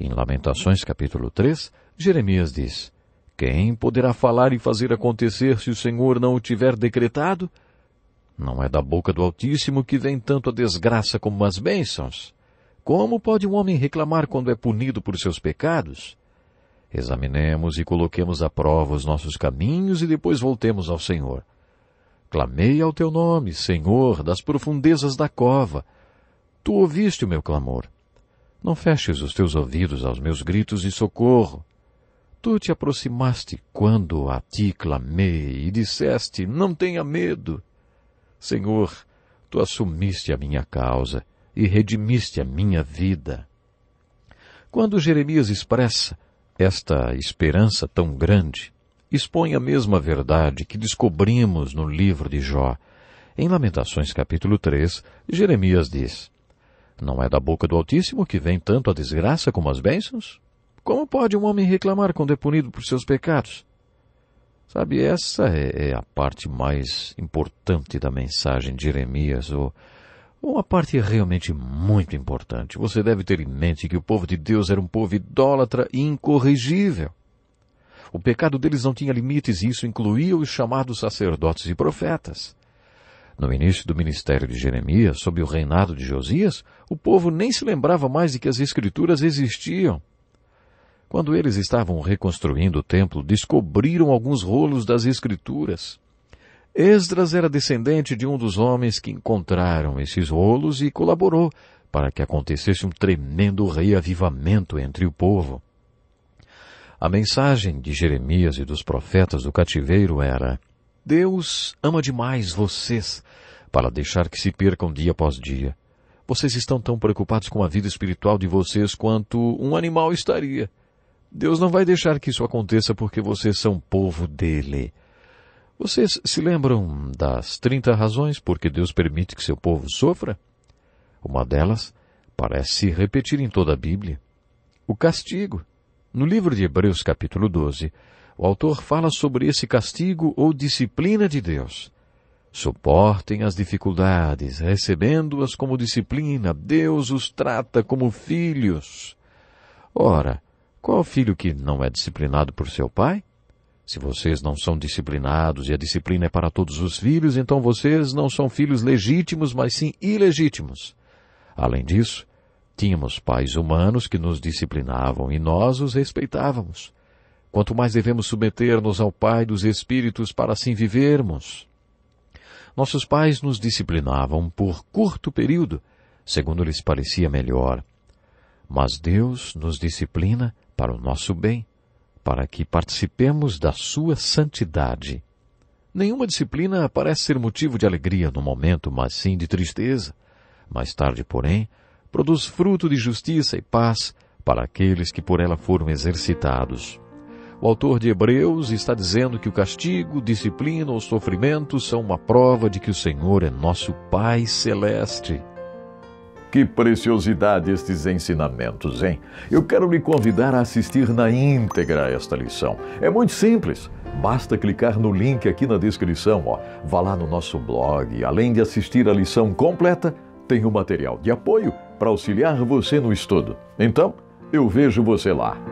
Em Lamentações capítulo 3, Jeremias diz: Quem poderá falar e fazer acontecer se o Senhor não o tiver decretado? Não é da boca do Altíssimo que vem tanto a desgraça como as bênçãos. Como pode um homem reclamar quando é punido por seus pecados? Examinemos e coloquemos à prova os nossos caminhos e depois voltemos ao Senhor. Clamei ao teu nome, Senhor, das profundezas da cova. Tu ouviste o meu clamor. Não feches os teus ouvidos aos meus gritos de socorro. Tu te aproximaste quando a ti clamei e disseste, não tenha medo. Senhor, tu assumiste a minha causa e redimiste a minha vida. Quando Jeremias expressa esta esperança tão grande, expõe a mesma verdade que descobrimos no livro de Jó. Em Lamentações capítulo 3, Jeremias diz, não é da boca do Altíssimo que vem tanto a desgraça como as bênçãos? Como pode um homem reclamar quando é punido por seus pecados? Sabe, essa é, é a parte mais importante da mensagem de Jeremias, ou uma parte realmente muito importante. Você deve ter em mente que o povo de Deus era um povo idólatra e incorrigível. O pecado deles não tinha limites e isso incluía os chamados sacerdotes e profetas. No início do ministério de Jeremias, sob o reinado de Josias, o povo nem se lembrava mais de que as Escrituras existiam. Quando eles estavam reconstruindo o templo, descobriram alguns rolos das Escrituras. Esdras era descendente de um dos homens que encontraram esses rolos e colaborou para que acontecesse um tremendo reavivamento entre o povo. A mensagem de Jeremias e dos profetas do cativeiro era: Deus ama demais vocês para deixar que se percam dia após dia. Vocês estão tão preocupados com a vida espiritual de vocês quanto um animal estaria. Deus não vai deixar que isso aconteça porque vocês são povo dele. Vocês se lembram das 30 razões por que Deus permite que seu povo sofra? Uma delas parece se repetir em toda a Bíblia. O castigo. No livro de Hebreus, capítulo 12, o autor fala sobre esse castigo ou disciplina de Deus. Suportem as dificuldades, recebendo-as como disciplina. Deus os trata como filhos. Ora, qual filho que não é disciplinado por seu pai? Se vocês não são disciplinados e a disciplina é para todos os filhos, então vocês não são filhos legítimos, mas sim ilegítimos. Além disso, tínhamos pais humanos que nos disciplinavam e nós os respeitávamos quanto mais devemos submeter-nos ao Pai dos Espíritos para assim vivermos. Nossos pais nos disciplinavam por curto período, segundo lhes parecia melhor. Mas Deus nos disciplina para o nosso bem, para que participemos da sua santidade. Nenhuma disciplina parece ser motivo de alegria no momento, mas sim de tristeza. Mais tarde, porém, produz fruto de justiça e paz para aqueles que por ela foram exercitados. O autor de Hebreus está dizendo que o castigo, disciplina ou sofrimento são uma prova de que o Senhor é nosso Pai Celeste. Que preciosidade estes ensinamentos, hein? Eu quero lhe convidar a assistir na íntegra esta lição. É muito simples. Basta clicar no link aqui na descrição, ó. Vá lá no nosso blog. Além de assistir a lição completa, tem o um material de apoio para auxiliar você no estudo. Então, eu vejo você lá.